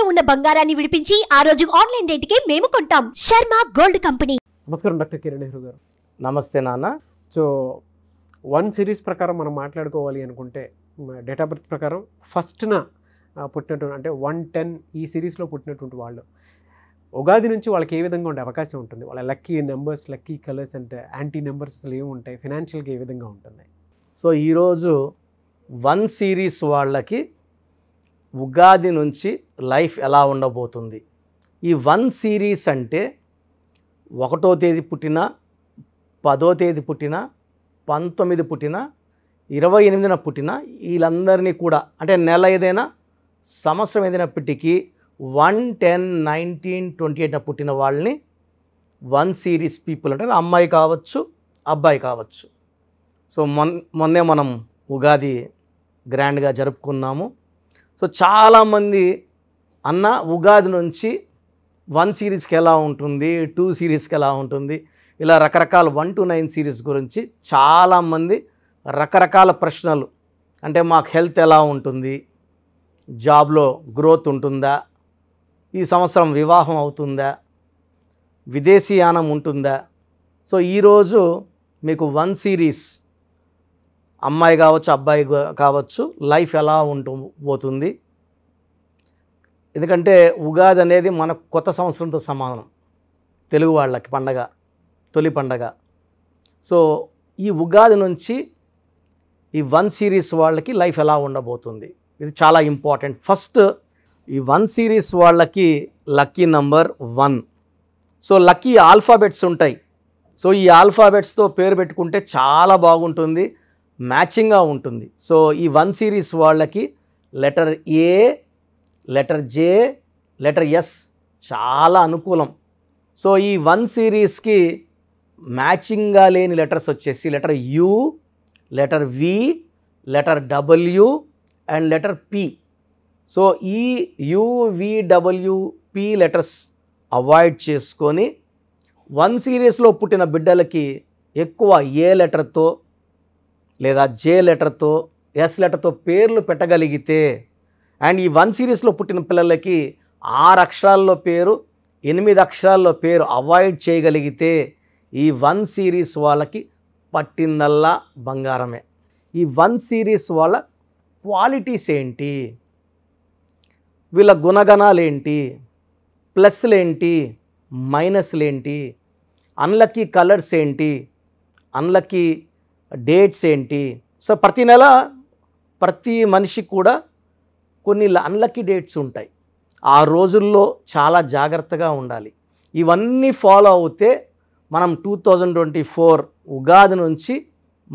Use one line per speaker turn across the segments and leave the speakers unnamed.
ఇంట్లో ఉన్న బంగారాన్ని విడిపించి ఆ రోజు ఆన్లైన్ రేటుకే మేము కొంటాం శర్మ గోల్డ్ కంపెనీ నమస్కారం డాక్టర్ కిరణ్ నెహ్రూ గారు నమస్తే నాన్న సో వన్ సిరీస్ ప్రకారం మనం మాట్లాడుకోవాలి అనుకుంటే డేట్ ఆఫ్ బర్త్ ప్రకారం ఫస్ట్న పుట్టినటువంటి అంటే వన్ టెన్ ఈ సిరీస్లో పుట్టినటువంటి వాళ్ళు ఉగాది నుంచి వాళ్ళకి ఏ విధంగా ఉండే అవకాశం ఉంటుంది వాళ్ళ లక్కీ నెంబర్స్ లక్కీ కలర్స్ అంటే యాంటీ నెంబర్స్ ఏమి ఉంటాయి ఫినాన్షియల్గా ఏ విధంగా ఉంటుంది
సో ఈరోజు వన్ సిరీస్ వాళ్ళకి ఉగాది నుంచి లైఫ్ ఎలా ఉండబోతుంది ఈ వన్ సిరీస్ అంటే ఒకటో తేదీ పుట్టిన పదో తేదీ పుట్టిన పంతొమ్మిది పుట్టిన ఇరవై ఎనిమిదిన పుట్టిన వీళ్ళందరినీ కూడా అంటే నెల ఏదైనా సంవత్సరం ఏదైనప్పటికీ వన్ టెన్ నైన్టీన్ ట్వంటీ ఎయిట్న పుట్టిన వాళ్ళని వన్ సిరీస్ పీపుల్ అంటే అమ్మాయి కావచ్చు అబ్బాయి కావచ్చు సో మొన్ మొన్నే మనం ఉగాది గ్రాండ్గా జరుపుకున్నాము సో చాలామంది అన్న ఉగాది నుంచి వన్ సిరీస్కి ఎలా ఉంటుంది టూ సిరీస్కి ఎలా ఉంటుంది ఇలా రకరకాల వన్ టు నైన్ సిరీస్ గురించి చాలామంది రకరకాల ప్రశ్నలు అంటే మాకు హెల్త్ ఎలా ఉంటుంది జాబ్లో గ్రోత్ ఉంటుందా ఈ సంవత్సరం వివాహం అవుతుందా విదేశీయానం ఉంటుందా సో ఈరోజు మీకు వన్ సిరీస్ అమ్మాయి కావచ్చు అబ్బాయి కావచ్చు లైఫ్ ఎలా ఉంటు పోతుంది ఎందుకంటే ఉగాది అనేది మన కొత్త సంవత్సరంతో సమానం తెలుగు వాళ్ళకి పండగ తొలి పండగ సో ఈ ఉగాది నుంచి ఈ వన్ సిరీస్ వాళ్ళకి లైఫ్ ఎలా ఉండబోతుంది ఇది చాలా ఇంపార్టెంట్ ఫస్ట్ ఈ వన్ సిరీస్ వాళ్ళకి lucky number one so lucky alphabets ఉంటాయి సో ఈ ఆల్ఫాబెట్స్తో పేరు పెట్టుకుంటే చాలా బాగుంటుంది మ్యాచింగ్గా ఉంటుంది సో ఈ వన్ సిరీస్ వాళ్ళకి letter A letter J letter S చాలా అనుకూలం సో ఈ వన్ సిరీస్కి మ్యాచింగ్గా లేని లెటర్స్ వచ్చేసి letter U letter V letter W and letter P so ఈ యువిడబ్ల్యూపి లెటర్స్ అవాయిడ్ చేసుకొని వన్ సిరీస్లో పుట్టిన బిడ్డలకి ఎక్కువ ఏ లెటర్తో లేదా జే లెటర్తో ఎస్ లెటర్తో పేర్లు పెట్టగలిగితే అండ్ ఈ వన్ సిరీస్లో పుట్టిన పిల్లలకి ఆరు అక్షరాల్లో పేరు ఎనిమిది అక్షరాల్లో పేరు అవాయిడ్ చేయగలిగితే ఈ వన్ సిరీస్ వాళ్ళకి పట్టిందల్లా బంగారమే ఈ వన్ సిరీస్ వాళ్ళ క్వాలిటీస్ ఏంటి వీళ్ళ గుణగణాలు ఏంటి ప్లస్లు ఏంటి మైనస్లు ఏంటి అన్లకి కలర్స్ ఏంటి అన్లకి డేట్స్ ఏంటి సో ప్రతి నెల ప్రతి మనిషికి కూడా కొన్ని అన్లక్కీ డేట్స్ ఉంటాయి ఆ రోజుల్లో చాలా జాగ్రత్తగా ఉండాలి ఇవన్నీ ఫాలో అవుతే మనం two thousand twenty four Ugadi నుంచి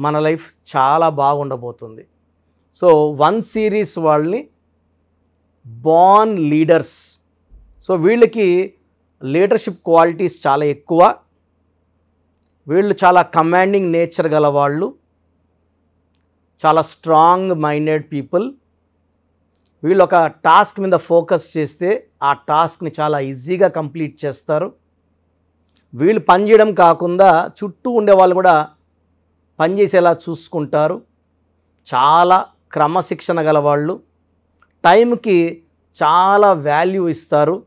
మన లైఫ్ చాలా బాగుండబోతుంది సో వన్ సిరీస్ వాళ్ళని బాన్ లీడర్స్ సో వీళ్ళకి లీడర్షిప్ క్వాలిటీస్ చాలా ఎక్కువ వీళ్ళు చాలా కమాండింగ్ నేచర్ గల వాళ్ళు చాలా స్ట్రాంగ్ మైండెడ్ పీపుల్ వీళ్ళు ఒక టాస్క్ మీద ఫోకస్ చేస్తే ఆ టాస్క్ని చాలా ఈజీగా కంప్లీట్ చేస్తారు వీళ్ళు పనిచేయడం కాకుండా చుట్టూ ఉండే వాళ్ళు కూడా పనిచేసేలా చూసుకుంటారు చాలా క్రమశిక్షణ గలవాళ్ళు టైంకి చాలా వాల్యూ ఇస్తారు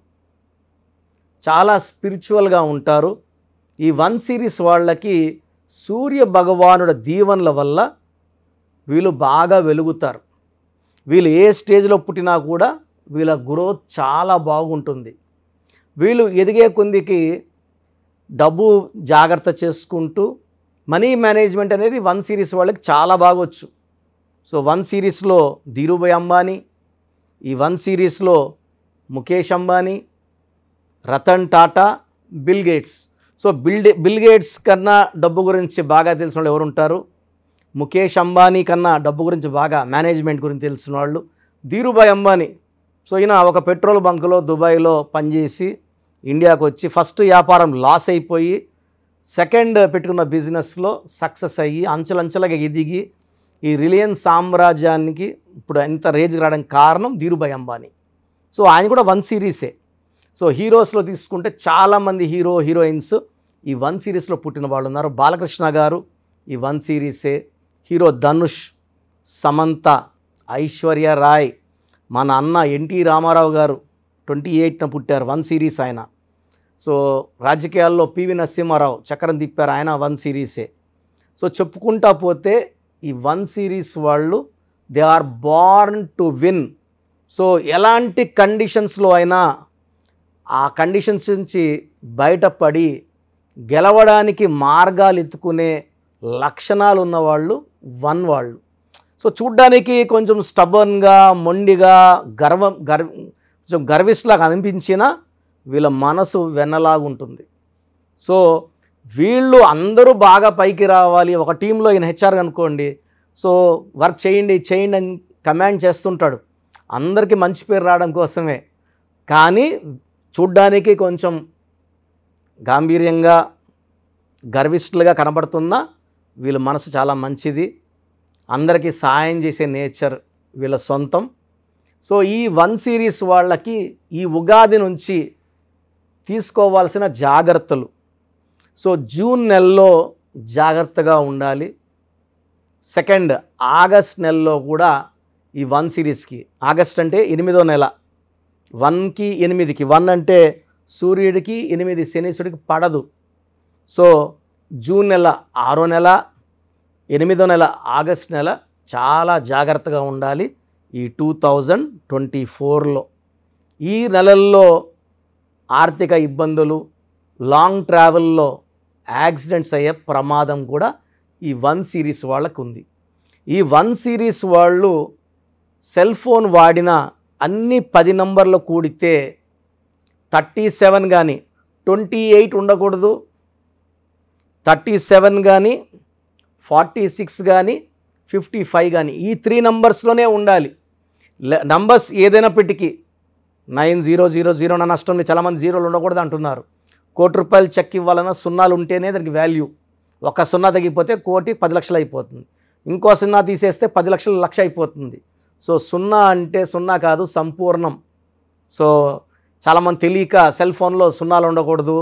చాలా స్పిరిచువల్గా ఉంటారు ఈ వన్ సిరీస్ వాళ్ళకి సూర్య భగవానుడ దీవెనల వల్ల వీళ్ళు బాగా వెలుగుతారు వీళ్ళు ఏ స్టేజ్లో పుట్టినా కూడా వీళ్ళ గ్రోత్ చాలా బాగుంటుంది వీళ్ళు ఎదిగే కొందికి డబ్బు జాగ్రత్త చేసుకుంటూ మనీ మేనేజ్మెంట్ అనేది వన్ సిరీస్ వాళ్ళకి చాలా బాగొచ్చు సో వన్ సిరీస్లో ధీరుభాయ్ అంబానీ ఈ వన్ సిరీస్లో Mukesh Ambani Ratan Tata Bill Gates so Bill Bill Gates కన్నా డబ్బు గురించి బాగా తెలిసిన వాళ్ళు ఎవరుంటారు ముఖేష్ అంబానీ కన్నా డబ్బు గురించి బాగా మేనేజ్మెంట్ గురించి తెలిసిన వాళ్ళు ధీరుభాయ్ అంబానీ సో ఈయన ఒక పెట్రోల్ బంకులో దుబాయ్లో పనిచేసి ఇండియాకు వచ్చి ఫస్ట్ వ్యాపారం లాస్ అయిపోయి సెకండ్ పెట్టుకున్న బిజినెస్లో సక్సెస్ అయ్యి అంచెలంచెలుగా ఎదిగి ఈ రిలయన్స్ సామ్రాజ్యానికి ఇప్పుడు ఎంత రేజ్ రావడానికి కారణం ధీరుభాయ్ అంబానీ సో ఆయన కూడా వన్ సిరీసే సో హీరోస్లో తీసుకుంటే చాలామంది హీరో హీరోయిన్స్ ఈ వన్ సిరీస్లో పుట్టిన వాళ్ళు ఉన్నారు బాలకృష్ణ గారు ఈ వన్ సిరీసే హీరో ధనుష్ సమంత ఐశ్వర్య రాయ్ మన అన్న ఎన్టీ రామారావు గారు ట్వంటీ ఎయిట్న పుట్టారు వన్ సిరీస్ ఆయన సో రాజకీయాల్లో పివి నరసింహారావు చక్రం తిప్పారు ఆయన వన్ సిరీసే సో చెప్పుకుంటా పోతే ఈ వన్ సిరీస్ వాళ్ళు they are born to win so ఎలాంటి కండిషన్స్లో అయినా ఆ కండిషన్స్ నుంచి బయటపడి గెలవడానికి మార్గాలు ఎత్తుకునే లక్షణాలు ఉన్నవాళ్ళు వన్ వాళ్ళు సో చూడ్డానికి కొంచెం స్టబర్న్గా మొండిగా గర్వం గర్వ కొంచెం గర్విష్లాగా అనిపించినా వీళ్ళ మనసు వెన్నలాగుంటుంది సో వీళ్ళు అందరూ బాగా పైకి రావాలి ఒక టీంలో ఈయన హెచ్ఆర్ అనుకోండి సో వర్క్ చేయండి చేయండి అని కమాండ్ చేస్తుంటాడు అందరికీ మంచి పేరు రావడం కోసమే కానీ చూడ్డానికి కొంచెం గాంభీర్యంగా గర్విష్ఠులుగా కనబడుతున్నా వీళ్ళ మనసు చాలా మంచిది అందరికీ సాయం చేసే నేచర్ వీళ్ళ సొంతం సో ఈ వన్ సిరీస్ వాళ్ళకి ఈ ఉగాది నుంచి తీసుకోవాల్సిన జాగ్రత్తలు సో జూన్ నెలలో జాగ్రత్తగా ఉండాలి సెకండ్ ఆగస్ట్ నెలలో కూడా ఈ వన్ సిరీస్కి ఆగస్ట్ అంటే ఎనిమిదో నెల వన్కి ఎనిమిదికి వన్ అంటే సూర్యుడికి ఎనిమిది శనీసుడికి పడదు సో జూన్ నెల ఆరో నెల ఎనిమిదో నెల ఆగస్ట్ నెల చాలా జాగ్రత్తగా ఉండాలి ఈ టూ థౌజండ్ ట్వంటీ ఫోర్లో ఈ నెలల్లో ఆర్థిక ఇబ్బందులు లాంగ్ ట్రావెల్లో యాక్సిడెంట్స్ అయ్యే ప్రమాదం కూడా ఈ వన్ సిరీస్ వాళ్ళకు ఉంది ఈ వన్ సిరీస్ వాళ్ళు సెల్ ఫోన్ వాడిన అన్ని పది నంబర్లు కూడితే థర్టీ సెవెన్ కానీ ట్వంటీ ఎయిట్ ఉండకూడదు థర్టీ సెవెన్ కానీ ఫార్టీ సిక్స్ కానీ ఫిఫ్టీ ఫైవ్ కానీ ఈ త్రీ నంబర్స్లోనే ఉండాలి నంబర్స్ ఏదైనప్పటికీ నైన్ జీరో జీరో జీరో నా నష్టం చాలామంది జీరోలు ఉండకూడదు అంటున్నారు కోటి రూపాయలు చెక్ ఇవ్వాలన్నా సున్నాలు ఉంటేనే దానికి వాల్యూ ఒక సున్నా తగ్గిపోతే కోటి పది లక్షలు అయిపోతుంది ఇంకో సున్నా తీసేస్తే పది లక్షల లక్ష అయిపోతుంది సో సున్నా అంటే సున్నా కాదు సంపూర్ణం సో చాలామంది తెలియక సెల్ ఫోన్లో సున్నాలు ఉండకూడదు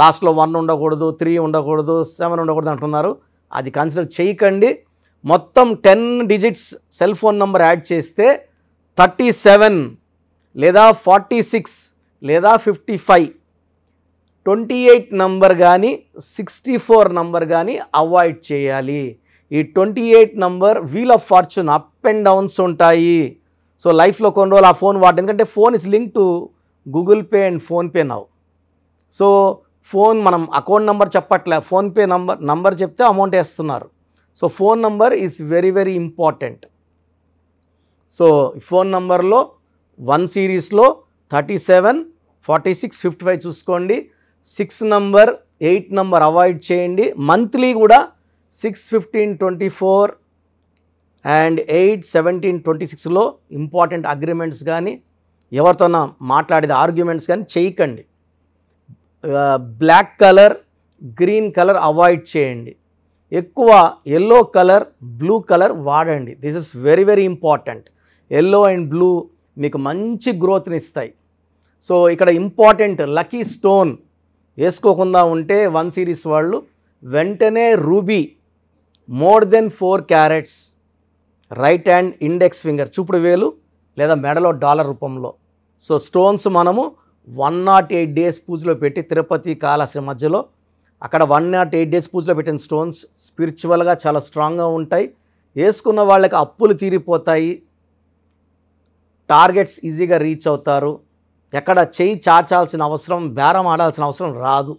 లాస్ట్లో వన్ ఉండకూడదు త్రీ ఉండకూడదు సెవెన్ ఉండకూడదు అంటున్నారు అది కన్సిడర్ చేయకండి మొత్తం ten digits cell phone number add చేస్తే థర్టీ సెవెన్ లేదా ఫార్టీ సిక్స్ లేదా fifty five twenty eight number కానీ సిక్స్టీ ఫోర్ నంబర్ కానీ అవాయిడ్ చేయాలి ఈ twenty eight number wheel of fortune up and downs ఉంటాయి సో లైఫ్లో కొన్ని రోజులు ఆ ఫోన్ వాడు ఎందుకంటే phone is link to Google Pay and PhonePe now so phone మనం అకౌంట్ నెంబర్ చెప్పట్లే ఫోన్పే నంబర్ నంబర్ చెప్తే అమౌంట్ వేస్తున్నారు so phone number is very very important so phone నంబర్లో వన్ సిరీస్లో thirty seven forty six fifty five చూసుకోండి six number eight number avoid చేయండి monthly కూడా six fifteen twenty four and eight seventeen twenty సిక్స్లో important agreements కానీ ఎవరితోనా మాట్లాడేది arguments కానీ చేయకండి black colour green colour avoid చేయండి ఎక్కువ ఎల్లో కలర్ బ్లూ కలర్ వాడండి this is very very important yellow and blue మీకు మంచి గ్రోత్ని ఇస్తాయి సో ఇక్కడ ఇంపార్టెంట్ లక్కీ స్టోన్ వేసుకోకుండా ఉంటే వన్ సిరీస్ వాళ్ళు వెంటనే ruby more than four carats right hand index finger చూపుడు వేలు లేదా మెడలో డాలర్ రూపంలో సో స్టోన్స్ మనము వన్ నాట్ ఎయిట్ డేస్ పూజలో పెట్టి తిరుపతి కాళహస్తి మధ్యలో అక్కడ వన్ నాట్ ఎయిట్ డేస్ పూజలో పెట్టిన స్టోన్స్ స్పిరిచువల్గా చాలా స్ట్రాంగ్గా ఉంటాయి వేసుకున్న వాళ్ళకి అప్పులు తీరిపోతాయి టార్గెట్స్ ఈజీగా రీచ్ అవుతారు ఎక్కడ చేయి చాచాల్సిన అవసరం బేరం ఆడాల్సిన అవసరం రాదు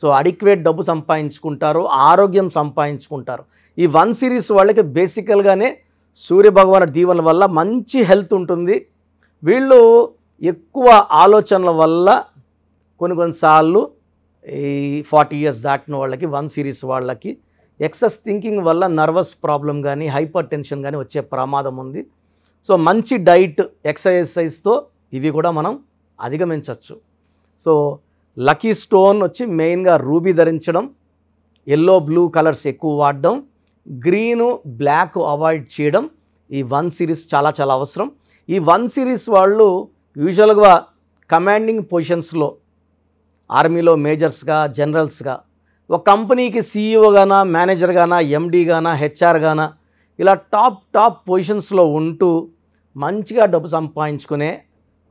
సో అడిక్వేట్ డబ్బు సంపాదించుకుంటారు ఆరోగ్యం సంపాదించుకుంటారు ఈ వన్ సిరీస్ వాళ్ళకి బేసికల్గానే సూర్యభగవాన్ దీవెన వల్ల మంచి హెల్త్ ఉంటుంది వీళ్ళు ఎక్కువ ఆలోచనల వల్ల కొన్ని కొన్నిసార్లు ఈ ఫార్టీ ఇయర్స్ దాటిన వాళ్ళకి వన్ సిరీస్ వాళ్ళకి ఎక్సెస్ థింకింగ్ వల్ల నర్వస్ ప్రాబ్లం కానీ హైపర్ టెన్షన్ కానీ వచ్చే ప్రమాదం ఉంది సో మంచి డైట్ ఎక్సర్సైజ్తో ఇవి కూడా మనం అధిగమించవచ్చు సో లకీ స్టోన్ వచ్చి మెయిన్గా రూబీ ధరించడం ఎల్లో బ్లూ కలర్స్ ఎక్కువ వాడడం గ్రీను బ్లాక్ అవాయిడ్ చేయడం ఈ వన్ సిరీస్ చాలా చాలా అవసరం ఈ వన్ సిరీస్ వాళ్ళు యూజువల్గా కమాండింగ్ పొజిషన్స్లో ఆర్మీలో మేజర్స్గా జనరల్స్గా ఒక కంపెనీకి సీఈఓ e మేనేజర్ ఎండి గాన హెచ్ఆర్ హెచ్ఆర్గానా ఇలా టాప్ టాప్ పొజిషన్స్లో ఉంటూ మంచిగా డబ్బు సంపాదించుకునే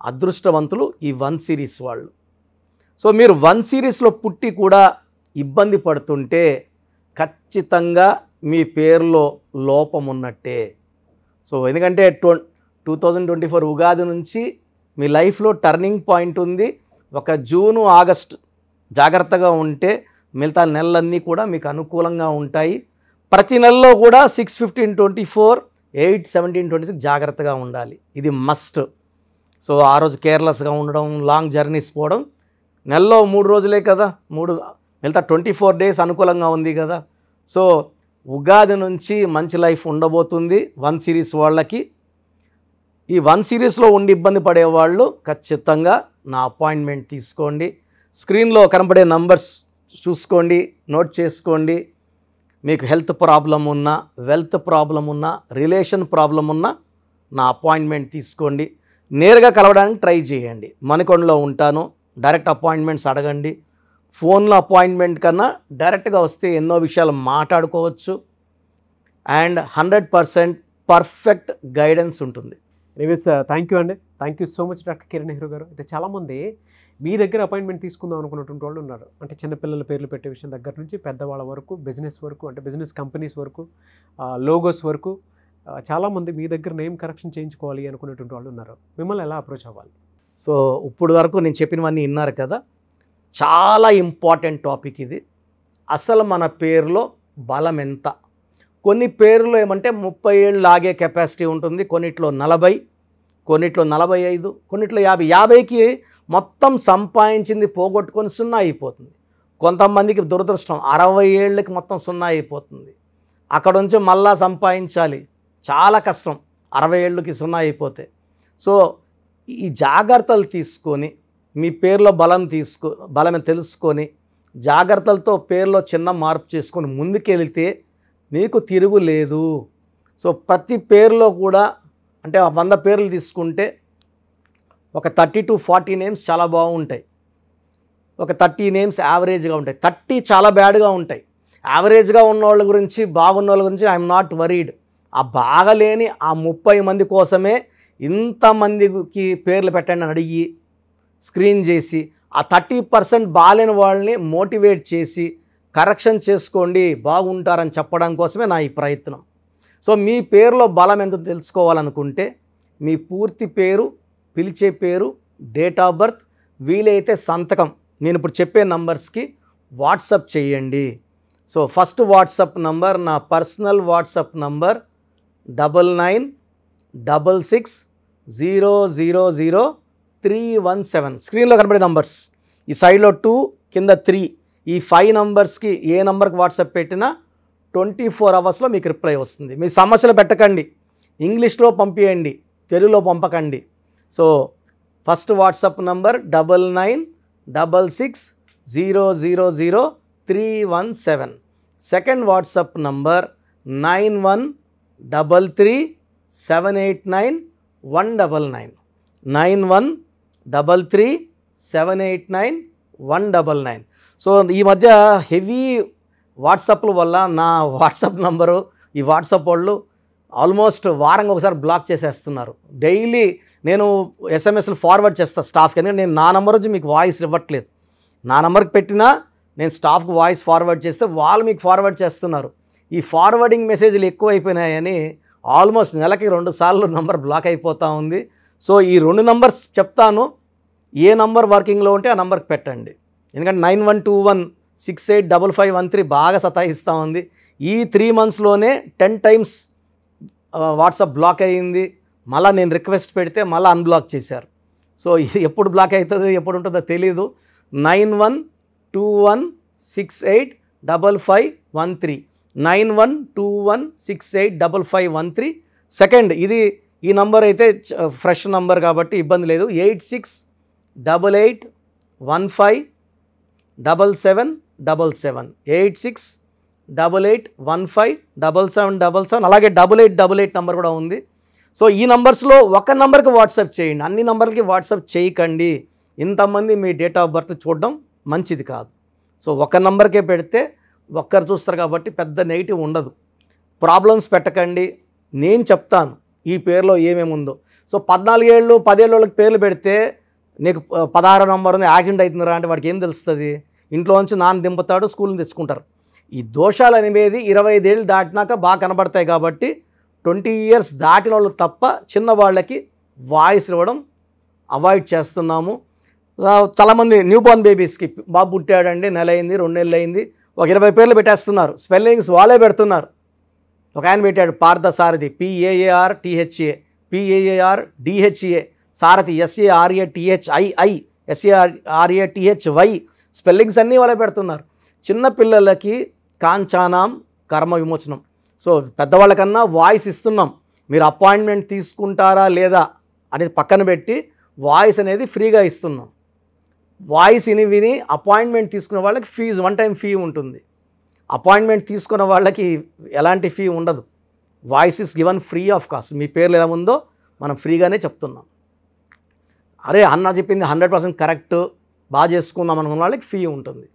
అదృష్టవంతులు ఈ వన్ సిరీస్ వాళ్ళు సో మీరు వన్ సిరీస్లో పుట్టి కూడా ఇబ్బంది పడుతుంటే ఖచ్చితంగా మీ పేరులో లోపం ఉన్నట్టే సో ఎందుకంటే ట్వ two thousand twenty four Ugadi నుంచి మీ లైఫ్లో టర్నింగ్ పాయింట్ ఉంది ఒక జూను ఆగస్ట్ జాగ్రత్తగా ఉంటే మిగతా నెలలన్నీ కూడా మీకు అనుకూలంగా ఉంటాయి ప్రతి నెలలో కూడా six fifteen twenty four eight seventeen twenty six జాగ్రత్తగా ఉండాలి ఇది మస్ట్ సో ఆ రోజు కేర్లెస్గా ఉండడం లాంగ్ జర్నీస్ పోవడం నెలలో మూడు రోజులే కదా మూడు మిగతా ట్వంటీ ఫోర్ డేస్ అనుకూలంగా ఉంది కదా సో ఉగాది నుంచి మంచి లైఫ్ ఉండబోతుంది వన్ సిరీస్ వాళ్ళకి ఈ వన్ సిరీస్లో ఉండి ఇబ్బంది పడేవాళ్ళు ఖచ్చితంగా నా అపాయింట్మెంట్ తీసుకోండి స్క్రీన్లో కనబడే నంబర్స్ చూసుకోండి నోట్ చేసుకోండి మీకు హెల్త్ ప్రాబ్లం ఉన్నా వెల్త్ ప్రాబ్లం ఉన్నా రిలేషన్ ప్రాబ్లం ఉన్నా నా అపాయింట్మెంట్ తీసుకోండి నేరుగా కలవడానికి ట్రై చేయండి మణికొండలో ఉంటాను డైరెక్ట్ అపాయింట్మెంట్స్ అడగండి ఫోన్లో అపాయింట్మెంట్ కన్నా డైరెక్ట్గా వస్తే ఎన్నో విషయాలు మాట్లాడుకోవచ్చు and hundred percent perfect guidance ఉంటుంది ఎనీవేస్ థ్యాంక్ uh, యూ అండి thank you so much doctor Kiran Nehru garu అయితే
చాలామంది మీ దగ్గర అపాయింట్మెంట్ తీసుకుందాం అనుకున్నటువంటి వాళ్ళు ఉన్నారు అంటే చిన్నపిల్లల పేర్లు పెట్టే విషయం దగ్గర నుంచి పెద్దవాళ్ళ వరకు బిజినెస్ వరకు అంటే బిజినెస్ కంపెనీస్ వరకు లోగోస్ uh, వరకు uh, చాలామంది మీ దగ్గర నేమ్ కరెక్షన్ చేయించుకోవాలి అనుకునేటువంటి వాళ్ళు ఉన్నారు మిమ్మల్ని ఎలా అప్రోచ్ అవ్వాలి
సో ఇప్పుడు వరకు నేను చెప్పినవన్నీ విన్నారు కదా చాలా ఇంపార్టెంట్ టాపిక్ ఇది అసలు మన పేరులో బలం ఎంత కొన్ని పేర్లు ఏమంటే ముప్పై ఏళ్ళు లాగే కెపాసిటీ ఉంటుంది కొన్నిట్లో నలభై కొన్నిట్లో నలభై ఐదు కొన్నిట్లో యాభై యాభైకి మొత్తం సంపాదించింది పోగొట్టుకొని సున్నా అయిపోతుంది కొంతమందికి దురదృష్టం అరవై ఏళ్ళకి మొత్తం సున్నా అయిపోతుంది అక్కడ నుంచి మళ్ళా సంపాదించాలి చాలా కష్టం అరవై ఏళ్ళకి సున్నా అయిపోతే సో ఈ జాగ్రత్తలు తీసుకొని మీ పేర్లో బలం తీసుకో బలం తెలుసుకొని జాగ్రత్తలతో పేర్లో చిన్న మార్పు చేసుకొని ముందుకెళ్తే మీకు లేదు సో ప్రతి పేరులో కూడా అంటే ఆ వంద పేర్లు తీసుకుంటే ఒక థర్టీ టు ఫార్టీ నేమ్స్ చాలా బాగుంటాయి ఒక థర్టీ నేమ్స్ యావరేజ్గా ఉంటాయి థర్టీ చాలా బ్యాడ్గా ఉంటాయి యావరేజ్గా ఉన్న వాళ్ళ గురించి బాగున్న వాళ్ళ గురించి ఐఎమ్ నాట్ వరీడ్ ఆ బాగలేని ఆ ముప్పై మంది కోసమే ఇంతమందికి పేర్లు పెట్టండి అని అడిగి స్క్రీన్ చేసి ఆ థర్టీ పర్సెంట్ బాగాలేని వాళ్ళని మోటివేట్ చేసి కరెక్షన్ చేసుకోండి బాగుంటారని చెప్పడం కోసమే నా ఈ ప్రయత్నం సో మీ పేరులో బలం ఎంత తెలుసుకోవాలనుకుంటే మీ పూర్తి పేరు పిలిచే పేరు డేట్ ఆఫ్ బర్త్ వీలైతే సంతకం నేను ఇప్పుడు చెప్పే నంబర్స్కి వాట్సప్ చేయండి సో ఫస్ట్ వాట్సప్ నంబర్ నా personal WhatsApp number double nine double six zero zero zero three one seven స్క్రీన్లో కనబడే నంబర్స్ ఈ సైడ్లో టూ కింద త్రీ ఈ ఫైవ్ నంబర్స్కి ఏ నంబర్కి వాట్సాప్ పెట్టినా ట్వంటీ ఫోర్ అవర్స్లో మీకు రిప్లై వస్తుంది మీ సమస్యలు పెట్టకండి ఇంగ్లీష్లో పంపించండి తెలుగులో పంపకండి so first WhatsApp number double nine double six zero zero zero three one seven second WhatsApp number nine one double three seven eight nine one double nine nine one double three seven eight nine one double nine so ఈ మధ్య heavy వాట్సాప్ల వల్ల నా WhatsApp number ఈ WhatsApp వాళ్ళు almost వారంగా ఒకసారి black చేసేస్తున్నారు డైలీ నేను ఎస్ఎంఎస్లు ఫార్వర్డ్ చేస్తాను స్టాఫ్కి ఎందుకంటే నేను నా నెంబర్ నుంచి మీకు వాయిస్ ఇవ్వట్లేదు నా నెంబర్కి పెట్టినా నేను స్టాఫ్కి వాయిస్ ఫార్వర్డ్ చేస్తే వాళ్ళు మీకు ఫార్వర్డ్ చేస్తున్నారు ఈ ఫార్వర్డింగ్ మెసేజ్లు ఎక్కువైపోయినాయని ఆల్మోస్ట్ నెలకి రెండు సార్లు నంబర్ బ్లాక్ అయిపోతూ ఉంది సో ఈ రెండు నంబర్స్ చెప్తాను ఏ నంబర్ వర్కింగ్లో ఉంటే ఆ నంబర్కి పెట్టండి ఎందుకంటే nine one two one six eight double five one three బాగా సతాయిస్తూ ఉంది ఈ త్రీ మంత్స్లోనే టెన్ టైమ్స్ వాట్సాప్ బ్లాక్ అయ్యింది మళ్ళీ నేను రిక్వెస్ట్ పెడితే మళ్ళీ అన్బ్లాక్ చేశారు సో ఎప్పుడు బ్లాక్ అవుతుంది ఎప్పుడు ఉంటుందో తెలీదు nine one two one six eight double five one three nine one two one six eight double five one three second ఇది ఈ నంబర్ అయితే ఫ్రెష్ నంబర్ కాబట్టి ఇబ్బంది లేదు eight six double eight one five double seven double seven eight six double eight one five double seven double seven అలాగే double eight double eight number కూడా ఉంది so ఈ నంబర్స్లో ఒక నెంబర్కి వాట్సాప్ చేయండి అన్ని నంబర్లకి వాట్సాప్ చేయకండి ఇంతమంది మీ డేట్ ఆఫ్ బర్త్ చూడడం మంచిది కాదు సో ఒక నెంబర్కే పెడితే ఒక్కరు చూస్తారు కాబట్టి పెద్ద నెగిటివ్ ఉండదు ప్రాబ్లమ్స్ పెట్టకండి నేను చెప్తాను ఈ పేరులో ఏమేమి ఉందో సో పద్నాలుగేళ్ళు పదేళ్ళకి వాళ్ళకి పేర్లు పెడితే నీకు పదహారు నంబర్ ఉంది యాక్సిడెంట్ అవుతుందిరా అంటే వాడికి ఏం తెలుస్తుంది ఇంట్లోంచి నాన్న దింపుతాడు స్కూల్ని తెచ్చుకుంటారు ఈ దోషాలు అనేది ఇరవై ఐదేళ్ళు దాటినాక బాగా కనబడతాయి కాబట్టి ట్వంటీ ఇయర్స్ దాటిన వాళ్ళు తప్ప చిన్నవాళ్ళకి వాయిస్ ఇవ్వడం అవాయిడ్ చేస్తున్నాము చాలామంది న్యూ బార్న్ బేబీస్కి బాబు పుట్టాడండి నెల అయింది రెండు నెలలు అయింది ఒక ఇరవై పేర్లు పెట్టేస్తున్నారు స్పెల్లింగ్స్ వాళ్ళే పెడుతున్నారు ఒక ఆయన పెట్టాడు Sarathi PAAR THA PAAR DHA Sarathi SARA THII SAR RA TH Y spellings అన్నీ వాళ్ళే పెడుతున్నారు చిన్న పిల్లలకి కాంచానాం కర్మ విమోచనం సో పెద్దవాళ్ళకన్నా వాయిస్ ఇస్తున్నాం మీరు అపాయింట్మెంట్ తీసుకుంటారా లేదా అనేది పక్కన పెట్టి వాయిస్ అనేది ఫ్రీగా ఇస్తున్నాం వాయిస్ విని విని అపాయింట్మెంట్ తీసుకునే వాళ్ళకి ఫీజు వన్ టైం ఫీ ఉంటుంది అపాయింట్మెంట్ తీసుకున్న వాళ్ళకి ఎలాంటి ఫీ ఉండదు voice is given free of cost మీ పేర్లు ఎలా ఉందో మనం ఫ్రీగానే చెప్తున్నాం అరే అన్న చెప్పింది హండ్రెడ్ పర్సెంట్ కరెక్ట్ బాగా చేసుకుందాం అనుకున్న వాళ్ళకి ఫీ ఉంటుంది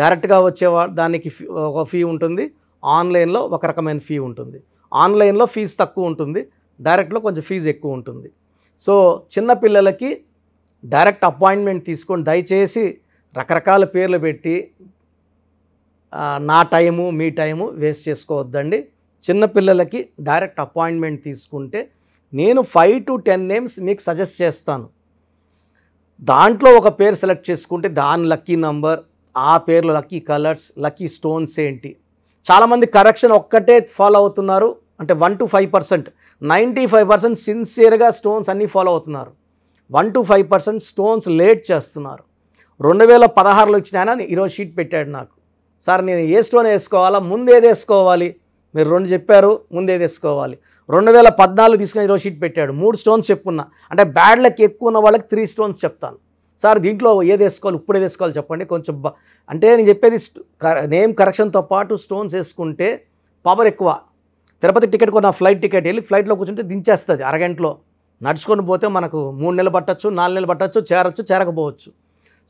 డైరెక్ట్గా వచ్చే దానికి ఒక ఫీ ఉంటుంది ఆన్లైన్లో ఒక రకమైన ఫీ ఉంటుంది ఆన్లైన్లో ఫీజు తక్కువ ఉంటుంది డైరెక్ట్లో కొంచెం ఫీజు ఎక్కువ ఉంటుంది సో చిన్నపిల్లలకి డైరెక్ట్ అపాయింట్మెంట్ తీసుకొని దయచేసి రకరకాల పేర్లు పెట్టి నా టైము మీ టైము వేస్ట్ చేసుకోవద్దండి చిన్నపిల్లలకి డైరెక్ట్ అపాయింట్మెంట్ తీసుకుంటే నేను ఫైవ్ టు టెన్ నేమ్స్ మీకు సజెస్ట్ చేస్తాను దాంట్లో ఒక పేరు సెలెక్ట్ చేసుకుంటే దాని లక్కీ నంబర్ ఆ పేర్లో లక్కీ కలర్స్ లక్కీ స్టోన్స్ ఏంటి చాలామంది కరెక్షన్ ఒక్కటే ఫాలో అవుతున్నారు అంటే one to five percent ninety five percent సిన్సియర్గా స్టోన్స్ అన్నీ ఫాలో అవుతున్నారు one to five percent stones late చేస్తున్నారు రెండు వేల పదహారులో ఇచ్చిన ఆయన ఈరోజు షీట్ పెట్టాడు నాకు సార్ నేను ఏ స్టోన్ వేసుకోవాలా ముందు ఏది వేసుకోవాలి మీరు రెండు చెప్పారు ముందే తీసుకోవాలి రెండు వేల పద్నాలుగు తీసుకుని ఈరోజు షీట్ పెట్టాడు మూడు స్టోన్స్ చెప్పున్నా అంటే బ్యాడ్ లక్ ఎక్కువ ఉన్న వాళ్ళకి త్రీ స్టోన్స్ చెప్తాను సార్ దీంట్లో ఏది వేసుకోవాలి ఇప్పుడే వేసుకోవాలి చెప్పండి కొంచెం అంటే నేను చెప్పేది నేమ్ కరెక్షన్తో పాటు స్టోన్స్ వేసుకుంటే పవర్ ఎక్కువ తిరుపతి టికెట్ కొన్న ఫ్లైట్ టికెట్ వెళ్ళి ఫ్లైట్లో కూర్చుంటే దించేస్తుంది అరగంటలో నడుచుకొని పోతే మనకు మూడు నెలలు పట్టచ్చు నాలుగు నెలలు పట్టచ్చు చేరచ్చు చేరకపోవచ్చు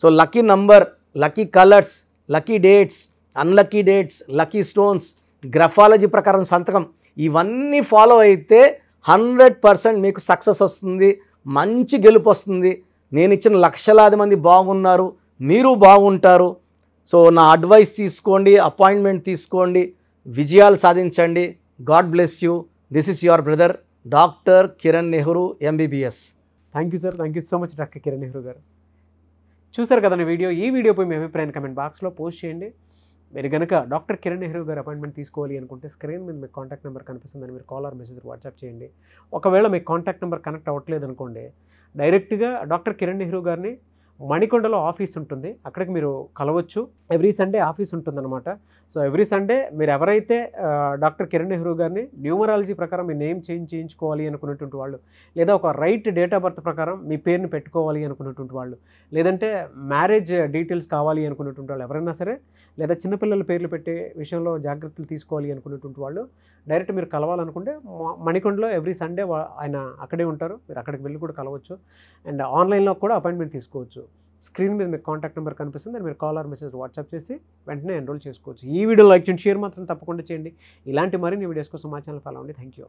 so lucky number lucky colours lucky dates unlucky dates lucky stones graphology ప్రకారం సంతకం ఇవన్నీ ఫాలో అయితే హండ్రెడ్ పర్సెంట్ మీకు సక్సెస్ వస్తుంది మంచి గెలుపు వస్తుంది నేను ఇచ్చిన లక్షలాది మంది బాగున్నారు మీరు బాగుంటారు సో నా అడ్వైస్ తీసుకోండి అపాయింట్మెంట్ తీసుకోండి విజయాలు సాధించండి God bless you this is your brother doctor Kiran Nehru MBBS thank you sir thank you so much doctor Kiran Nehru garu
చూసారు కదా వీడియో ఈ వీడియోపై మీ అభిప్రాయాన్ని కమెంట్ బాక్స్లో పోస్ట్ చేయండి మీరు కనుక డాక్టర్ కిరణ్ నెహ్రూ గారు అపాయింట్మెంట్ తీసుకోవాలి అనుకుంటే స్క్రీన్ మీద మీకు కాంటాక్ట్ నెంబర్ కనిపిస్తుందని మీరు కాల్ ఆర్ మెసేజ్ వాట్సాప్ చేయండి ఒకవేళ మీకు కాంటాక్ట్ నెంబర్ కనెక్ట్ అవ్వట్లేదు అనుకోండి డైరెక్ట్గా డాక్టర్ కిరణ్ నెహ్రూ గారిని మణికొండలో ఆఫీస్ ఉంటుంది అక్కడికి మీరు కలవచ్చు ఎవ్రీ సండే ఆఫీస్ ఉంటుందన్నమాట సో ఎవ్రీ సండే మీరు ఎవరైతే డాక్టర్ కిరణ్ నెహ్రూ గారిని న్యూమరాలజీ ప్రకారం మీ నేమ్ చేంజ్ చేయించుకోవాలి అనుకున్నటువంటి వాళ్ళు లేదా ఒక రైట్ డేట్ ఆఫ్ బర్త్ ప్రకారం మీ పేరుని పెట్టుకోవాలి అనుకున్నటువంటి వాళ్ళు లేదంటే మ్యారేజ్ డీటెయిల్స్ కావాలి అనుకున్నటువంటి వాళ్ళు ఎవరైనా సరే లేదా చిన్నపిల్లల పేర్లు పెట్టే విషయంలో జాగ్రత్తలు తీసుకోవాలి అనుకున్నటువంటి వాళ్ళు డైరెక్ట్ మీరు కలవాలనుకుంటే మణికొండలో ఎవ్రీ సండే ఆయన అక్కడే ఉంటారు మీరు అక్కడికి వెళ్ళి కూడా కలవచ్చు అండ్ ఆన్లైన్లో కూడా అపాయింట్మెంట్ తీసుకోవచ్చు స్క్రీన్ మీద మీకు కాంటాక్ట్ నెంబర్ కనిపిస్తుంది మీరు కాల్ ఆర్ మెసేజ్ వాట్సాప్ చేసి వెంటనే ఎన్రోల్ చేసుకోవచ్చు ఈ వీడియో లైక్ చేయండి షేర్ మాత్రం తప్పకుండా చేయండి ఇలాంటి మరిన్ని వీడియోస్ కోసం మా ఛానల్ ఫాలో అవ్వండి థ్యాంక్ యూ